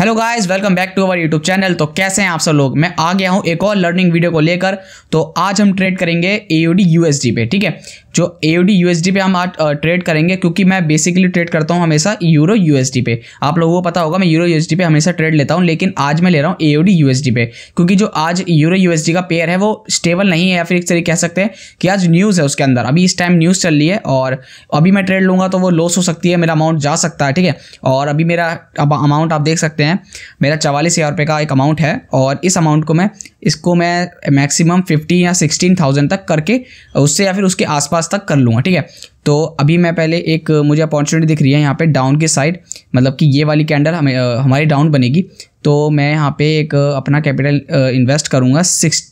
hello guys welcome back to our YouTube channel तो कैसे हैं आप सब लोग मैं आ गया हूं एक और लर्निंग वीडियो को लेकर तो आज हम ट्रेड करेंगे एयूडी यूएसडी पे ठीक है जो A O D U S D पे हम आज ट्रेड करेंगे क्योंकि मैं बेसिकली ट्रेड करता हूँ हमेशा यूरो यू डी पे आप लोगों को पता होगा मैं यूरो यू डी पे हमेशा ट्रेड लेता हूँ लेकिन आज मैं ले रहा हूँ A O D U S D पे क्योंकि जो आज यूरो यू डी का पेयर है वो स्टेबल नहीं है या फिर एक तरीके कह सकते हैं कि आज न्यूज़ है उसके अंदर अभी इस टाइम न्यूज़ चल रही है और अभी मैं ट्रेड लूँगा तो वो लॉस हो सकती है मेरा अमाउंट जा सकता है ठीक है और अभी मेरा अब अमाउंट आप देख सकते हैं मेरा चवालीस हज़ार रुपये का एक अमाउंट है और इस अमाउंट को मैं इसको मैं मैक्सिमम फिफ्टी या सिक्सटीन थाउजेंड तक करके उससे या फिर उसके आसपास पास तक कर लूँगा ठीक है तो अभी मैं पहले एक मुझे अपॉर्चुनिटी दिख रही है यहाँ पे डाउन के साइड मतलब कि ये वाली कैंडल हमें हमारी डाउन बनेगी तो मैं यहाँ पे एक अपना कैपिटल इन्वेस्ट करूँगा सिक्स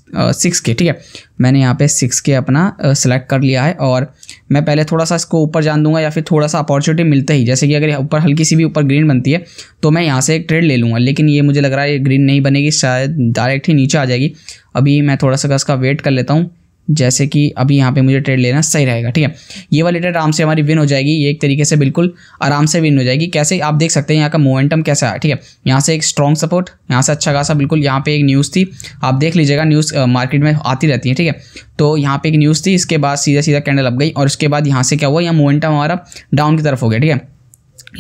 सिक्स के ठीक है मैंने यहाँ पे सिक्स के अपना सेलेक्ट कर लिया है और मैं पहले थोड़ा सा इसको ऊपर जान दूंगा या फिर थोड़ा सा अपॉर्चुनिटी मिलते ही जैसे कि अगर ऊपर हल्की सी भी ऊपर ग्रीन बनती है तो मैं यहाँ से एक ट्रेड ले लूँगा लेकिन ये मुझे लग रहा है ग्रीन नहीं बनेगी शायद डायरेक्ट ही नीचे आ जाएगी अभी मैं थोड़ा सा इसका वेट कर लेता हूँ जैसे कि अभी यहाँ पे मुझे ट्रेड लेना सही रहेगा ठीक है ये वाली ट्रेड आराम से हमारी विन हो जाएगी ये एक तरीके से बिल्कुल आराम से विन हो जाएगी कैसे आप देख सकते हैं यहाँ का मोमेंटम कैसा है ठीक है यहाँ से एक स्ट्रॉन्ग सपोर्ट यहाँ से अच्छा खासा बिल्कुल यहाँ पे एक न्यूज़ थी आप देख लीजिएगा न्यूज़ मार्केट में आती रहती है ठीक है तो यहाँ पर एक न्यूज़ थी इसके बाद सीधा सीधा कैंडल अप गई और उसके बाद यहाँ से क्या हुआ यहाँ मोमेंटम हमारा डाउन की तरफ हो गया ठीक है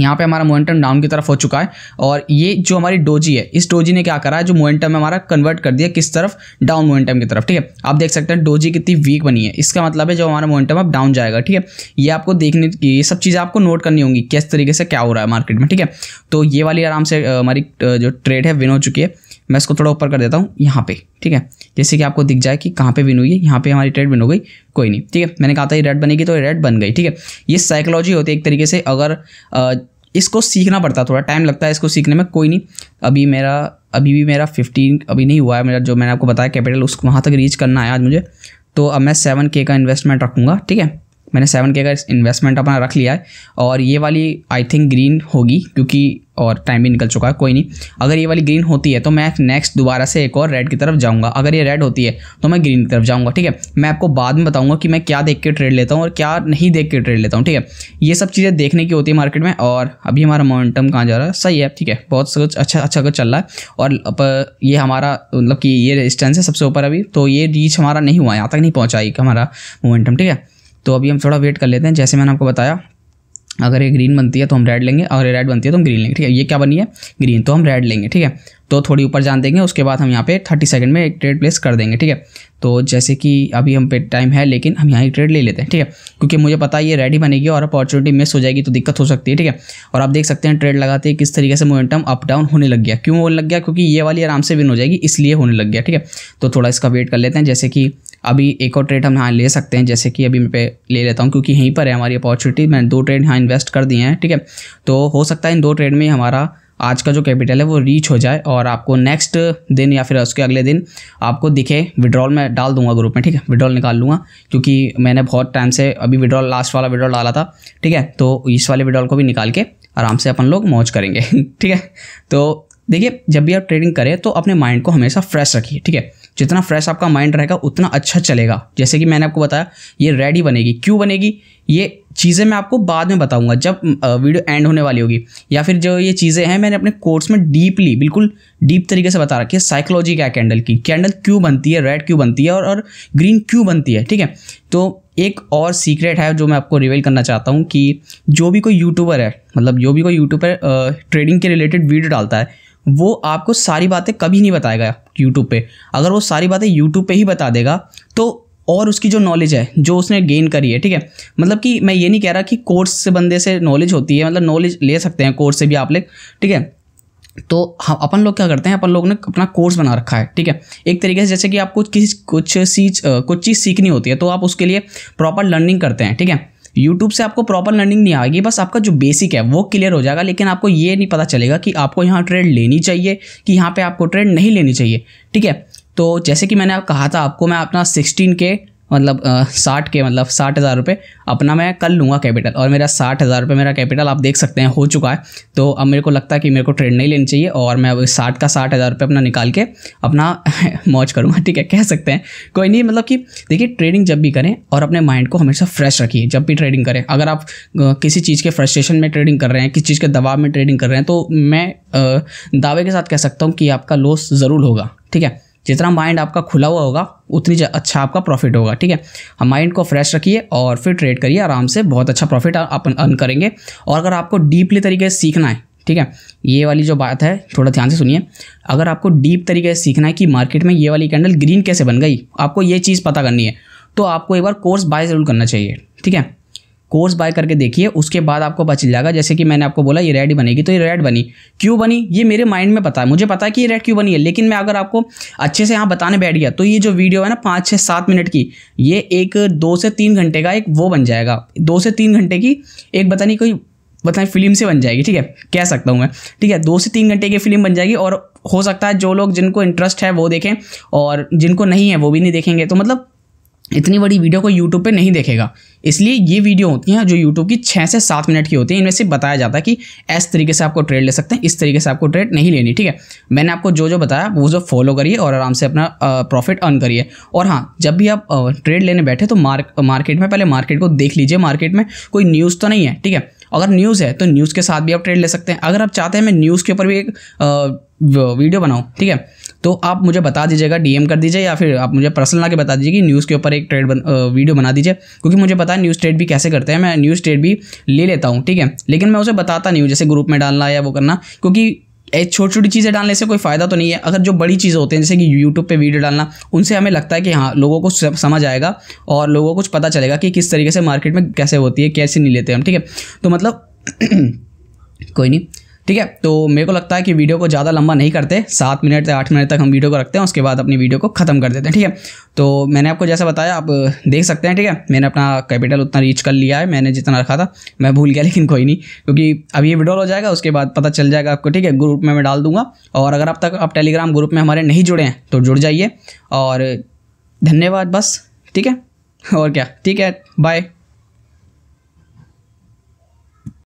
यहाँ पे हमारा मोमेंटम डाउन की तरफ हो चुका है और ये जो हमारी डोजी है इस डोजी ने क्या करा है जो मोमेंटम हमारा कन्वर्ट कर दिया किस तरफ डाउन मोमेंटम की तरफ ठीक है आप देख सकते हैं डोजी कितनी वीक बनी है इसका मतलब है जो हमारा मोमेंटम अब डाउन जाएगा ठीक है ये आपको देखने की ये सब चीज़ें आपको नोट करनी होंगी किस तरीके से क्या हो रहा है मार्केट में ठीक है तो ये वाली आराम से हमारी जो ट्रेड है विन हो चुकी है मैं इसको थोड़ा ऊपर कर देता हूँ यहाँ पे ठीक है जैसे कि आपको दिख जाए कि कहाँ पे विन हुई है यहाँ पे हमारी ट्रेड विन हो गई कोई नहीं ठीक है मैंने कहा था ये रेड बनेगी तो ये रेड बन गई ठीक है ये साइकोलॉजी होती है एक तरीके से अगर आ, इसको सीखना पड़ता है थोड़ा टाइम लगता है इसको सीखने में कोई नहीं अभी मेरा अभी भी मेरा फिफ्टीन अभी नहीं हुआ है मेरा जो मैंने आपको बताया कैपिटल उसको वहाँ तक रीच करना है आज मुझे तो अब मैं सेवन के का इन्वेस्टमेंट रखूँगा ठीक है मैंने सेवन के का इन्वेस्टमेंट अपना रख लिया है और ये वाली आई थिंक ग्रीन होगी क्योंकि और टाइम भी निकल चुका है कोई नहीं अगर ये वाली ग्रीन होती है तो मैं नेक्स्ट दोबारा से एक और रेड की तरफ जाऊंगा अगर ये रेड होती है तो मैं ग्रीन की तरफ जाऊंगा ठीक है मैं आपको बाद में बताऊंगा कि मैं क्या देख के ट्रेड लेता हूँ और क्या नहीं देख के ट्रेड लेता हूँ ठीक है ये सब चीज़ें देखने की होती है मार्केट में और अभी हमारा मोमेंटम कहाँ जा रहा है सही है ठीक है बहुत कुछ अच्छा अच्छा कुछ चल रहा है और ये हमारा मतलब कि ये रेजिस्टेंस है सबसे ऊपर अभी तो ये रीच हमारा नहीं हुआ है यहाँ तक नहीं पहुँचा हमारा मोमेंटम ठीक है तो अभी हम थोड़ा वेट कर लेते हैं जैसे मैंने आपको बताया अगर ये ग्रीन बनती है तो हम रेड लेंगे अगर ये रेड बनती है तो हम ग्रीन लेंगे ठीक है ये क्या बनी है ग्रीन तो हम रेड लेंगे ठीक है तो थोड़ी ऊपर जान देंगे उसके बाद हम यहाँ पे थर्टी सेकेंड में एक ट्रेड प्लेस कर देंगे ठीक है तो जैसे कि अभी हम पे टाइम है लेकिन हम यहाँ ही ट्रेड ले लेते हैं ठीक है क्योंकि मुझे पता है ये रेडी बनेगी और अपॉर्चुनिटी मिस हो जाएगी तो दिक्कत हो सकती है ठीक है और आप देख सकते हैं ट्रेड लगाते किस तरीके से मोमेंटम अप डाउन होने लग गया क्यों होने लग गया क्योंकि ये वाली आराम से विन हो जाएगी इसलिए होने लग गया ठीक है तो थोड़ा इसका वेट कर लेते हैं जैसे कि अभी एक और ट्रेड हम यहाँ ले सकते हैं जैसे कि अभी मैं पे ले लेता हूँ क्योंकि यहीं पर है हमारी अपॉर्चुनिटी मैंने दो ट्रेड यहाँ इन्वेस्ट कर दिए हैं ठीक है तो हो सकता है इन दो ट्रेड में हमारा आज का जो कैपिटल है वो रीच हो जाए और आपको नेक्स्ट दिन या फिर उसके अगले दिन आपको दिखे विड्रॉल मैं डाल दूंगा ग्रुप में ठीक है विड्रॉल निकाल लूँगा क्योंकि मैंने बहुत टाइम से अभी विड्रॉल लास्ट वाला विड्रॉल डाला था ठीक है तो इस वाले विड्रॉल को भी निकाल के आराम से अपन लोग मौज करेंगे ठीक है तो देखिए जब भी आप ट्रेडिंग करें तो अपने माइंड को हमेशा फ्रेश रखिए ठीक है जितना फ्रेश आपका माइंड रहेगा उतना अच्छा चलेगा जैसे कि मैंने आपको बताया ये रेडी बनेगी क्यों बनेगी ये चीज़ें मैं आपको बाद में बताऊंगा जब वीडियो एंड होने वाली होगी या फिर जो ये चीज़ें हैं मैंने अपने कोर्स में डीपली बिल्कुल डीप तरीके से बता रखी है साइकोलॉजी क्या कैंडल की कैंडल क्यों बनती है रेड क्यों बनती है और, और ग्रीन क्यों बनती है ठीक है तो एक और सीक्रेट है जो मैं आपको रिवील करना चाहता हूँ कि जो भी कोई यूट्यूबर है मतलब जो भी कोई यूट्यूबर ट्रेडिंग के रिलेटेड वीडियो डालता है वो आपको सारी बातें कभी नहीं बताएगा यूट्यूब पे अगर वो सारी बातें यूट्यूब पे ही बता देगा तो और उसकी जो नॉलेज है जो उसने गेन करी है ठीक है मतलब कि मैं ये नहीं कह रहा कि कोर्स से बंदे से नॉलेज होती है मतलब नॉलेज ले सकते हैं कोर्स से भी आप लोग ठीक है तो हम अपन लोग क्या करते हैं अपन लोग ने अपना कोर्स बना रखा है ठीक है एक तरीके से जैसे कि आपको किसी कुछ सीच कुछ चीज़ सीखनी होती है तो आप उसके लिए प्रॉपर लर्निंग करते हैं ठीक है यूट्यूब से आपको प्रॉपर लर्निंग नहीं आएगी बस आपका जो बेसिक है वो क्लियर हो जाएगा लेकिन आपको ये नहीं पता चलेगा कि आपको यहाँ ट्रेड लेनी चाहिए कि यहाँ पे आपको ट्रेड नहीं लेनी चाहिए ठीक है तो जैसे कि मैंने आप कहा था आपको मैं अपना सिक्सटीन के मतलब साठ के मतलब साठ हज़ार रुपये अपना मैं कल लूँगा कैपिटल और मेरा साठ हज़ार रुपये मेरा कैपिटल आप देख सकते हैं हो चुका है तो अब मेरे को लगता है कि मेरे को ट्रेड नहीं लेनी चाहिए और मैं अब साठ का साठ हज़ार रुपये अपना निकाल के अपना मौज करूँगा ठीक है कह सकते हैं कोई नहीं मतलब कि देखिए ट्रेडिंग जब भी करें और अपने माइंड को हमेशा फ्रेश रखिए जब भी ट्रेडिंग करें अगर आप किसी चीज़ के फ्रस्ट्रेशन में ट्रेडिंग कर रहे हैं किसी चीज़ के दबाव में ट्रेडिंग कर रहे हैं तो मैं दावे के साथ कह सकता हूँ कि आपका लॉस ज़रूर होगा ठीक है जितना माइंड आपका खुला हुआ होगा उतनी अच्छा आपका प्रॉफिट होगा ठीक है हम माइंड को फ्रेश रखिए और फिर ट्रेड करिए आराम से बहुत अच्छा प्रॉफिट आप अर्न करेंगे और अगर आपको डीपली तरीके से सीखना है ठीक है ये वाली जो बात है थोड़ा ध्यान से सुनिए अगर आपको डीप तरीके से सीखना है कि मार्केट में ये वाली कैंडल ग्रीन कैसे बन गई आपको ये चीज़ पता करनी है तो आपको एक बार कोर्स बाय ज़रूर करना चाहिए ठीक है कोर्स बाय करके देखिए उसके बाद आपको पता चल जाएगा जैसे कि मैंने आपको बोला ये रेड बनेगी तो ये रेड बनी क्यों बनी ये मेरे माइंड में पता है मुझे पता है कि ये रेड क्यों बनी है लेकिन मैं अगर आपको अच्छे से यहाँ बताने बैठ गया तो ये जो वीडियो है ना पाँच छः सात मिनट की ये एक दो से तीन घंटे का एक वो बन जाएगा दो से तीन घंटे की एक पता नहीं कोई बताएं फिल्म से बन जाएगी ठीक है कह सकता हूँ मैं ठीक है दो से तीन घंटे की फिल्म बन जाएगी और हो सकता है जो लोग जिनको इंटरेस्ट है वो देखें और जिनको नहीं है वो भी नहीं देखेंगे तो मतलब इतनी बड़ी वीडियो को यूट्यूब पे नहीं देखेगा इसलिए ये वीडियो होती हैं जो यूट्यूब की छः से सात मिनट की होती है इनमें से बताया जाता है कि इस तरीके से आपको ट्रेड ले सकते हैं इस तरीके से आपको ट्रेड नहीं लेनी ठीक है मैंने आपको जो जो बताया वो जो फॉलो करिए और आराम से अपना प्रॉफिट अर्न करिए और हाँ जब भी आप ट्रेड लेने बैठे तो मार्क मार्केट में पहले मार्केट को देख लीजिए मार्केट में कोई न्यूज़ तो नहीं है ठीक है अगर न्यूज़ है तो न्यूज़ के साथ भी आप ट्रेड ले सकते हैं अगर आप चाहते हैं मैं न्यूज़ के ऊपर भी एक वीडियो बनाऊँ ठीक है तो आप मुझे बता दीजिएगा डीएम कर दीजिए या फिर आप मुझे पर्सनल आके बता दीजिए कि न्यूज़ के ऊपर एक ट्रेड बन, वीडियो बना दीजिए क्योंकि मुझे पता है न्यूज़ ट्रेड भी कैसे करते हैं मैं न्यूज़ ट्रेड भी ले लेता हूँ ठीक है लेकिन मैं उसे बताता नहीं हूँ जैसे ग्रुप में डालना या वो करना क्योंकि छोटी छोटी चीज़ें डालने से कोई फ़ायदा तो नहीं है अगर जो बड़ी चीज़ें होती हैं जैसे कि यूट्यूब पे वीडियो डालना उनसे हमें लगता है कि हाँ लोगों को समझ आएगा और लोगों को कुछ पता चलेगा कि किस तरीके से मार्केट में कैसे होती है कैसे नहीं लेते हम ठीक है तो मतलब कोई नहीं ठीक है तो मेरे को लगता है कि वीडियो को ज़्यादा लंबा नहीं करते सात मिनट से आठ मिनट तक हम वीडियो को रखते हैं उसके बाद अपनी वीडियो को ख़त्म कर देते हैं ठीक है तो मैंने आपको जैसा बताया आप देख सकते हैं ठीक है मैंने अपना कैपिटल उतना रीच कर लिया है मैंने जितना रखा था मैं भूल गया लेकिन कोई नहीं क्योंकि अब ये विड्रॉल हो जाएगा उसके बाद पता चल जाएगा आपको ठीक है ग्रुप में मैं डाल दूंगा और अगर अब तक आप टेलीग्राम ग्रुप में हमारे नहीं जुड़े हैं तो जुड़ जाइए और धन्यवाद बस ठीक है और क्या ठीक है बाय